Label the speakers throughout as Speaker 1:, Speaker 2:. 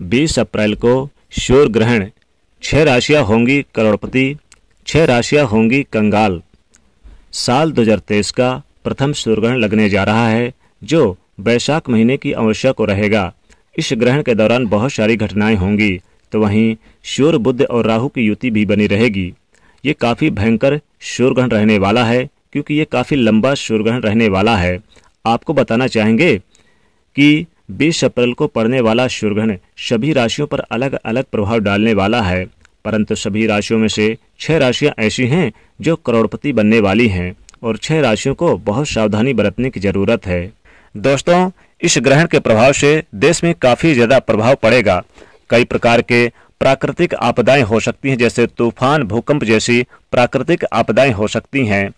Speaker 1: 20 अप्रैल को शूर ग्रहण छह राशियां होंगी करोड़पति छह राशियां होंगी कंगाल साल 2023 का प्रथम सूर्य ग्रहण लगने जा रहा है जो वैशाख महीने की अमावस्या को रहेगा इस ग्रहण के दौरान बहुत सारी घटनाएं होंगी तो वहीं सूर्य बुद्ध और राहु की युति भी बनी रहेगी ये काफ़ी भयंकर सूर्य ग्रहण रहने वाला है क्योंकि ये काफ़ी लंबा सूर्य ग्रहण रहने वाला है आपको बताना चाहेंगे कि बीस अप्रैल को पड़ने वाला शुरघन सभी राशियों पर अलग अलग प्रभाव डालने वाला है परंतु सभी राशियों में से छह राशियां ऐसी हैं जो करोड़पति बनने वाली हैं और छह राशियों को बहुत सावधानी बरतने की जरूरत है दोस्तों इस ग्रहण के प्रभाव से देश में काफी ज्यादा प्रभाव पड़ेगा कई प्रकार के प्राकृतिक आपदाएं हो सकती हैं जैसे तूफान भूकंप जैसी प्राकृतिक आपदाएं हो सकती हैं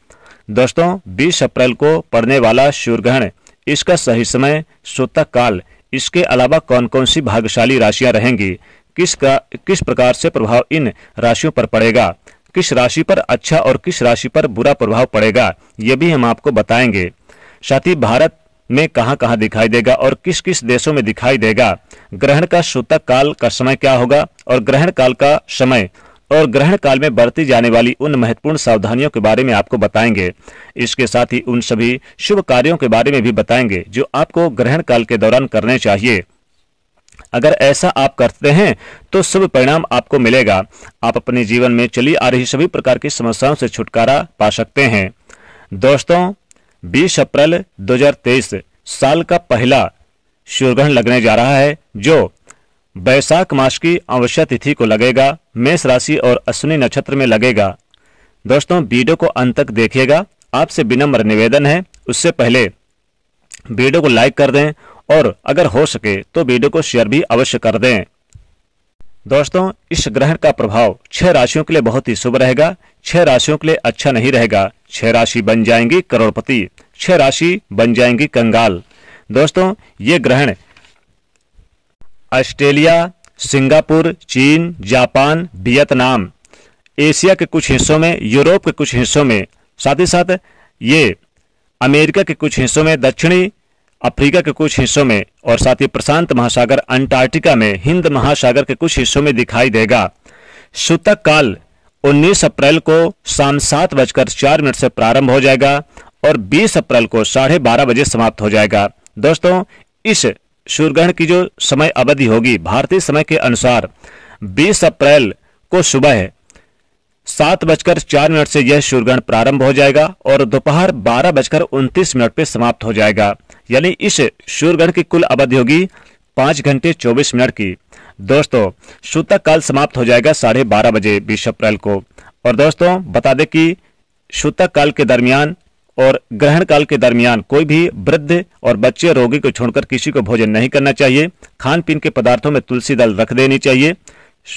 Speaker 1: दोस्तों 20 अप्रैल को पड़ने वाला ग्रहण इसका सही समय स्वतः काल इसके अलावा कौन कौन सी भाग्यशाली राशियां रहेंगी किस का किस प्रकार से प्रभाव इन राशियों पर पड़ेगा किस राशि पर अच्छा और किस राशि पर बुरा प्रभाव पड़ेगा ये भी हम आपको बताएंगे साथ ही भारत में कहां कहां दिखाई देगा और किस किस देशों में दिखाई देगा ग्रहण का सूतक काल का समय क्या होगा और ग्रहण काल का समय और ग्रहण काल में बरती जाने वाली उन महत्वपूर्ण सावधानियों के बारे में आपको बताएंगे इसके साथ ही उन सभी शुभ कार्यों के बारे में भी बताएंगे जो आपको ग्रहण काल के दौरान करने चाहिए अगर ऐसा आप करते हैं तो शुभ परिणाम आपको मिलेगा आप अपने जीवन में चली आ रही सभी प्रकार की समस्याओं से छुटकारा पा सकते हैं दोस्तों 20 अप्रैल 2023 साल का पहला सूर्य ग्रहण लगने जा रहा है जो बैसाख मास की अवश्य तिथि को लगेगा मेष राशि और अश्विनी नक्षत्र में लगेगा दोस्तों वीडियो को अंत तक देखिएगा आपसे विनम्र निवेदन है उससे पहले वीडियो को लाइक कर दें और अगर हो सके तो वीडियो को शेयर भी अवश्य कर दें दोस्तों इस ग्रहण का प्रभाव छह राशियों के लिए बहुत ही शुभ रहेगा छह राशियों के लिए अच्छा नहीं रहेगा छह राशि बन जाएंगी करोड़पति छह राशि बन जाएंगी कंगाल दोस्तों ये ग्रहण ऑस्ट्रेलिया सिंगापुर चीन जापान वियतनाम एशिया के कुछ हिस्सों में यूरोप के कुछ हिस्सों में साथ ही साथ ये अमेरिका के कुछ हिस्सों में दक्षिणी अफ्रीका के कुछ हिस्सों में और साथ ही प्रशांत महासागर अंटार्कटिका में हिंद महासागर के कुछ हिस्सों में दिखाई देगा सूतक काल 19 अप्रैल को शाम सात बजकर चार मिनट से प्रारंभ हो जाएगा और 20 अप्रैल को साढ़े बारह बजे समाप्त हो जाएगा दोस्तों इस सूर्यग्रहण की जो समय अवधि होगी भारतीय समय के अनुसार 20 अप्रैल को सुबह है सात बजकर चार मिनट से यह सूर्यग्रहण प्रारंभ हो जाएगा और दोपहर बारह बजकर उनतीस मिनट पर समाप्त हो जाएगा यानी इस सूर्यग्रहण की कुल अवधि होगी पांच घंटे चौबीस मिनट की दोस्तों सूतक काल समाप्त हो जाएगा साढ़े बारह बजे बीस अप्रैल को और दोस्तों बता दें कि सूतक काल के दरमियान और ग्रहण काल के दरमियान कोई भी वृद्ध और बच्चे रोगी को छोड़कर किसी को भोजन नहीं करना चाहिए खान पीन के पदार्थों में तुलसी दल रख देनी चाहिए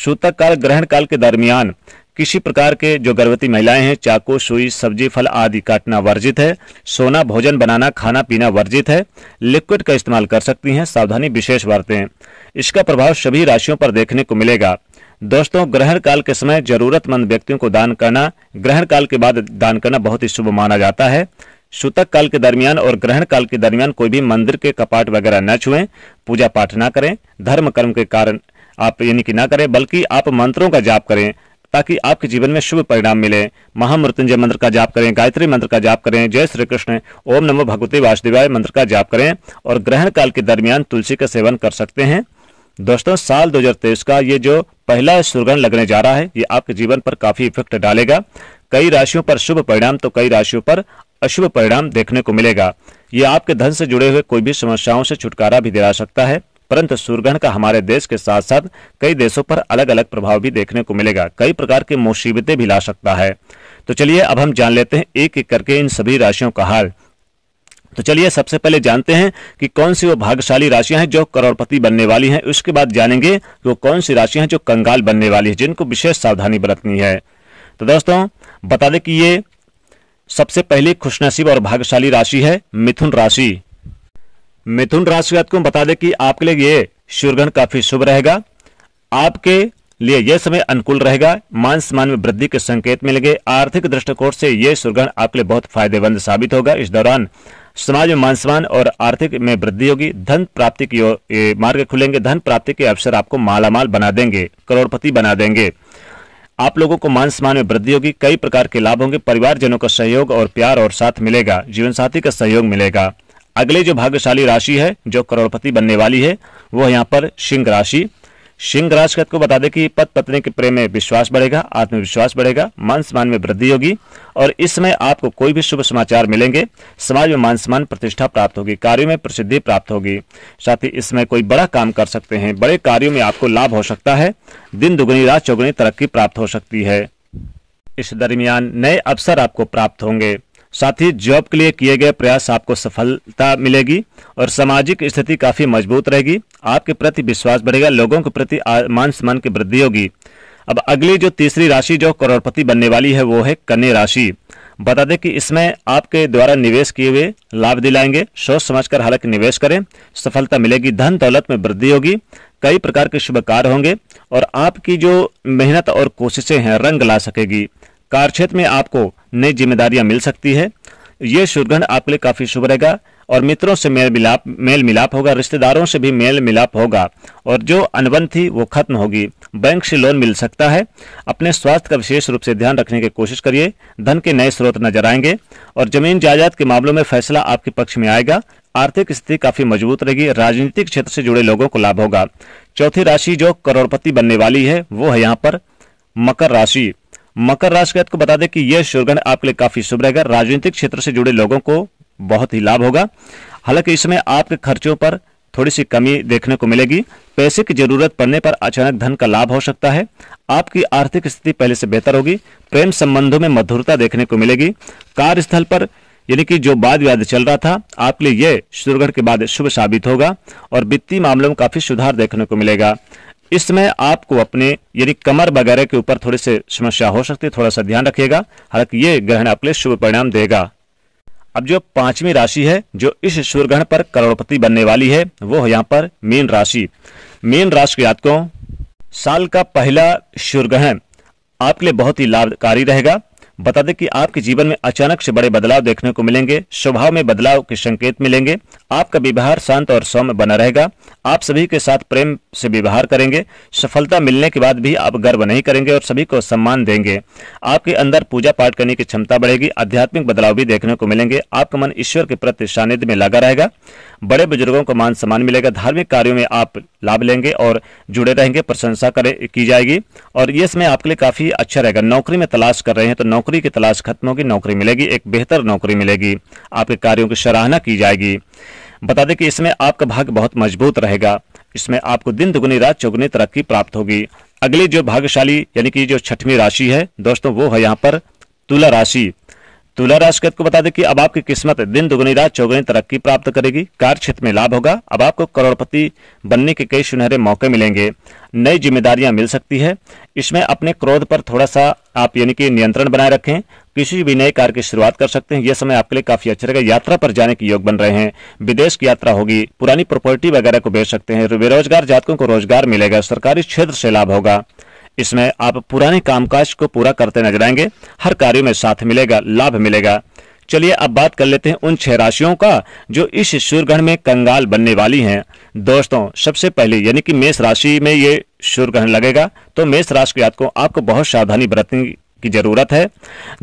Speaker 1: सूतक काल ग्रहण काल के दरमियान किसी प्रकार के जो गर्भवती महिलाएं हैं चाकू सुई सब्जी फल आदि काटना वर्जित है सोना भोजन बनाना खाना पीना वर्जित है लिक्विड का इस्तेमाल कर सकती हैं सावधानी विशेष बरतें इसका प्रभाव सभी राशियों पर देखने को मिलेगा दोस्तों ग्रहण काल के समय जरूरतमंद व्यक्तियों को दान करना ग्रहण काल के बाद दान करना बहुत ही शुभ माना जाता है सूतक काल के दरमियान और ग्रहण काल के दरमियान कोई भी मंदिर के कपाट वगैरह न छुएं पूजा पाठ ना करें धर्म कर्म के कारण आप यानी कि ना करें बल्कि आप मंत्रों का जाप करें ताकि आपके जीवन में शुभ परिणाम मिले महामृत्युंजय मंत्र का जाप करें गायत्री मंत्र का जाप करें जय श्री कृष्ण ओम नमो भगवती वासुदेवाय मंत्र का जाप करें और ग्रहण काल के दरमियान तुलसी का सेवन कर सकते हैं दोस्तों साल 2023 का ये जो पहला सुरगण लगने जा रहा है ये आपके जीवन पर काफी इफेक्ट डालेगा कई राशियों पर शुभ परिणाम तो कई राशियों पर अशुभ परिणाम देखने को मिलेगा ये आपके धन से जुड़े हुए कोई भी समस्याओं से छुटकारा भी दिला सकता है परंतु सूर्यग्रहण का हमारे देश के साथ साथ कई देशों पर अलग अलग प्रभाव भी देखने को मिलेगा कई प्रकार की मुसीबतें भी ला सकता है तो चलिए अब हम जान लेते हैं एक एक करके इन सभी राशियों का हाल तो चलिए सबसे पहले जानते हैं कि कौन सी वो भाग्यशाली राशियां हैं जो करोड़पति बनने वाली हैं उसके बाद जानेंगे कि वो कौन सी राशियां हैं जो कंगाल बनने वाली है जिनको विशेष सावधानी बरतनी है तो दोस्तों बता दें कि ये सबसे पहले खुशनसीब और भाग्यशाली राशि है मिथुन राशि मिथुन राशि को बता दें कि आपके लिए ये सूर्यग्रहण काफी शुभ रहेगा आपके लिए यह समय अनुकूल रहेगा मान सम्मान में वृद्धि के संकेत मिलेंगे आर्थिक दृष्टिकोण से यह सुरगण आपके लिए बहुत फायदेमंद साबित होगा इस दौरान समाज में मान सम्मान और आर्थिक में वृद्धि होगी धन प्राप्ति के मार्ग खुलेंगे धन प्राप्ति के अवसर आपको मालामाल बना देंगे करोड़पति बना देंगे आप लोगों को मान सम्मान में वृद्धि होगी कई प्रकार के लाभ होंगे परिवारजनों का सहयोग और प्यार और साथ मिलेगा जीवन साथी का सहयोग मिलेगा अगले जो भाग्यशाली राशि है जो करोड़पति बनने वाली है वो यहाँ पर सिंह राशि सिंह राशि को बता दें कि पद पत्नी के प्रेम में विश्वास बढ़ेगा आत्मविश्वास बढ़ेगा मान सम्मान में वृद्धि होगी और इस समय आपको कोई भी शुभ समाचार मिलेंगे समाज में मान सम्मान प्रतिष्ठा प्राप्त होगी कार्यों में प्रसिद्धि प्राप्त होगी साथ ही इसमें कोई बड़ा काम कर सकते हैं बड़े कार्यों में आपको लाभ हो सकता है दिन दुगुनी रात चौगुनी तरक्की प्राप्त हो सकती है इस दरमियान नए अवसर आपको प्राप्त होंगे साथ ही जॉब के लिए किए गए प्रयास आपको सफलता मिलेगी और सामाजिक स्थिति काफ़ी मजबूत रहेगी आपके प्रति विश्वास बढ़ेगा लोगों के प्रति मान सम्मान की वृद्धि होगी अब अगली जो तीसरी राशि जो करोड़पति बनने वाली है वो है कन्या राशि बता दें कि इसमें आपके द्वारा निवेश किए हुए लाभ दिलाएंगे सोच समझकर हालांकि निवेश करें सफलता मिलेगी धन दौलत में वृद्धि होगी कई प्रकार के शुभ कार्य होंगे और आपकी जो मेहनत और कोशिशें हैं रंग ला सकेगी कार्यक्षेत्र में आपको नई जिम्मेदारियां मिल सकती है ये सुरगंध आपके लिए काफ़ी शुभ रहेगा और मित्रों से मेल मिलाप मेल मिलाप होगा रिश्तेदारों से भी मेल मिलाप होगा और जो अनबन थी वो खत्म होगी बैंक से लोन मिल सकता है अपने स्वास्थ्य का विशेष रूप से ध्यान रखने की कोशिश करिए धन के नए स्रोत नजर आएंगे और जमीन जायदाद के मामलों में फैसला आपके पक्ष में आएगा आर्थिक स्थिति काफी मजबूत रहेगी राजनीतिक क्षेत्र से जुड़े लोगों को लाभ होगा चौथी राशि जो करोड़पति बनने वाली है वो है यहाँ पर मकर राशि मकर राशि को बता दें कि यह शुरगन आपके लिए काफी शुभ रहेगा राजनीतिक क्षेत्र से जुड़े लोगों को बहुत ही लाभ होगा हालांकि इसमें आपके खर्चों पर थोड़ी सी कमी देखने को मिलेगी पैसे की जरूरत पड़ने पर अचानक धन का लाभ हो सकता है आपकी आर्थिक स्थिति पहले से बेहतर होगी प्रेम संबंधों में मधुरता देखने को मिलेगी कार्यस्थल पर यानी कि जो वाद विवाद चल रहा था आपके लिए यह शुरुगढ़ के बाद शुभ साबित होगा और वित्तीय मामलों में काफी सुधार देखने को मिलेगा इस समय आपको अपने यानी कमर वगैरह के ऊपर थोड़ी सी समस्या हो सकती है थोड़ा सा ध्यान रखिएगा हालांकि ये ग्रहण आपके लिए शुभ परिणाम देगा अब जो पांचवी राशि है जो इस सूर्य ग्रहण पर करोड़पति बनने वाली है वो है यहाँ पर मीन राशि मीन राशि के जातकों साल का पहला सूर्य ग्रहण आपके लिए बहुत ही लाभकारी रहेगा बता दें कि आपके जीवन में अचानक से बड़े बदलाव देखने को मिलेंगे स्वभाव में बदलाव के संकेत मिलेंगे आपका व्यवहार शांत और सौम्य बना रहेगा आप सभी के साथ प्रेम से व्यवहार करेंगे सफलता मिलने के बाद भी आप गर्व नहीं करेंगे और सभी को सम्मान देंगे आपके अंदर पूजा पाठ करने की क्षमता बढ़ेगी आध्यात्मिक बदलाव भी देखने को मिलेंगे आपका मन ईश्वर के प्रति सानिध्य में लगा रहेगा बड़े बुजुर्गों को मान सम्मान मिलेगा धार्मिक कार्यों में आप लाभ लेंगे और जुड़े रहेंगे प्रशंसा की जाएगी और ये समय आपके लिए काफी अच्छा रहेगा नौकरी में तलाश कर रहे हैं तो नौकरी नौकरी की तलाश खत्म होगी नौकरी मिलेगी एक बेहतर नौकरी मिलेगी आपके कार्यों की सराहना की जाएगी बता दें कि इसमें आपका भाग बहुत मजबूत रहेगा इसमें आपको दिन दुगुनी रात चौगुनी तरक्की प्राप्त होगी अगली जो भाग्यशाली यानी कि जो छठवीं राशि है दोस्तों वो है यहाँ पर तुला राशि तुला राशि के को बता दें कि अब आपकी किस्मत दिन दुगनी रात चौगुनी तरक्की प्राप्त करेगी कार्य क्षेत्र में लाभ होगा अब आपको करोड़पति बनने के कई सुनहरे मौके मिलेंगे नई जिम्मेदारियां मिल सकती है इसमें अपने क्रोध पर थोड़ा सा आप यानी कि नियंत्रण बनाए रखें किसी भी नए कार्य की शुरुआत कर सकते हैं यह समय आपके लिए काफी अच्छा रहेगा यात्रा पर जाने के योग बन रहे हैं विदेश की यात्रा होगी पुरानी प्रॉपर्टी वगैरह को बेच सकते हैं बेरोजगार जातकों को रोजगार मिलेगा सरकारी क्षेत्र से लाभ होगा इसमें आप पुराने कामकाज को पूरा करते नजर आएंगे हर कार्य में साथ मिलेगा लाभ मिलेगा चलिए अब बात कर लेते हैं उन छह राशियों का जो इस सूर्यग्रहण में कंगाल बनने वाली हैं दोस्तों सबसे पहले यानी कि मेष राशि में ये सूर्यग्रहण लगेगा तो मेष राशि के जातकों आपको बहुत सावधानी बरतनी की जरूरत है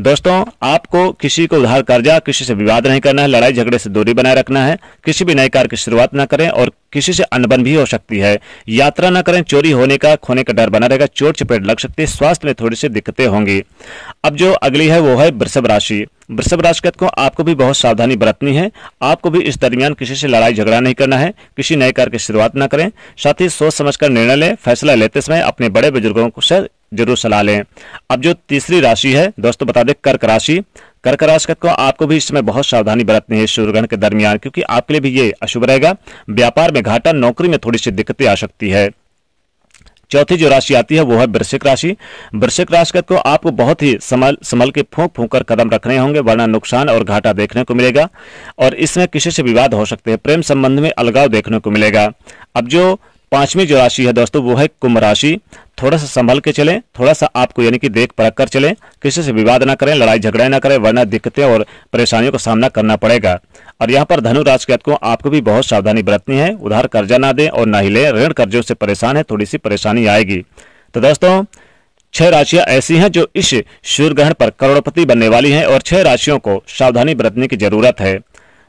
Speaker 1: दोस्तों आपको किसी को उधार कर्जा किसी से विवाद नहीं करना है लड़ाई झगड़े से दूरी बनाए रखना है किसी भी नए कार्य की शुरुआत न करें और किसी से अनबन भी हो सकती है यात्रा न करें चोरी होने का खोने का डर बना रहेगा चोट चपेट लग सकती है स्वास्थ्य में थोड़ी सी दिक्कतें होंगी अब जो अगली है वो है वृषभ राशि वृषभ राशि को आपको भी बहुत सावधानी बरतनी है आपको भी इस दरमियान किसी से लड़ाई झगड़ा नहीं करना है किसी नए कार्य की शुरुआत न करें साथ ही सोच समझ कर निर्णय लें फैसला लेते समय अपने बड़े बुजुर्गों से जरूर सलाह लें अब जो तीसरी राशि है दोस्तों बता दें कर्क राशि कर्क राशि को आपको भी इस समय बहुत सावधानी बरतनी है सूर्यग्रहण के दरमियान क्योंकि आपके लिए भी ये अशुभ रहेगा व्यापार में घाटा नौकरी में थोड़ी सी दिक्कतें आ सकती है चौथी जो राशि आती है वो है वृश्चिक राशि वृश्चिक राशि को तो आपको बहुत ही संभल संभल के फूंक फूंक कर कदम रखने होंगे वरना नुकसान और घाटा देखने को मिलेगा और इसमें किसी से विवाद हो सकते हैं प्रेम संबंध में अलगाव देखने को मिलेगा अब जो पांचवी जो राशि है दोस्तों वो है कुंभ राशि थोड़ा सा संभल के चलें थोड़ा सा आपको यानी कि देख परख कर चलें किसी से विवाद ना करें लड़ाई झगड़ा ना करें वरना दिक्कतें और परेशानियों का सामना करना पड़ेगा और यहाँ पर धनु राशि को आपको भी बहुत सावधानी बरतनी है उधार कर्जा ना दें और ना ही लें ऋण कर्जों से परेशान है थोड़ी सी परेशानी आएगी तो दोस्तों छह राशियां ऐसी हैं जो इस सूर्य ग्रहण पर करोड़पति बनने वाली हैं और छह राशियों को सावधानी बरतने की जरूरत है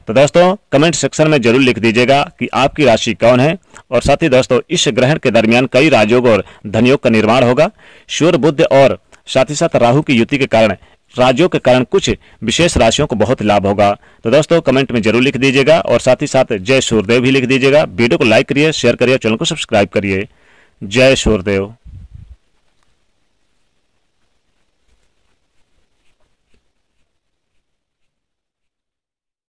Speaker 1: तो दोस्तों कमेंट सेक्शन में जरूर लिख दीजिएगा कि आपकी राशि कौन है और साथ ही दोस्तों इस ग्रहण के दरमियान कई राजयोग और धनयोग का निर्माण होगा सूर्य बुद्ध और साथ ही साथ राहु की युति के कारण राज्यों के कारण कुछ विशेष राशियों को बहुत लाभ होगा तो दोस्तों कमेंट में जरूर लिख दीजिएगा और साथ ही साथ जय सूर्यदेव भी लिख दीजिएगा वीडियो को लाइक करिए शेयर करिए चैनल को सब्सक्राइब करिए जय सूर्यदेव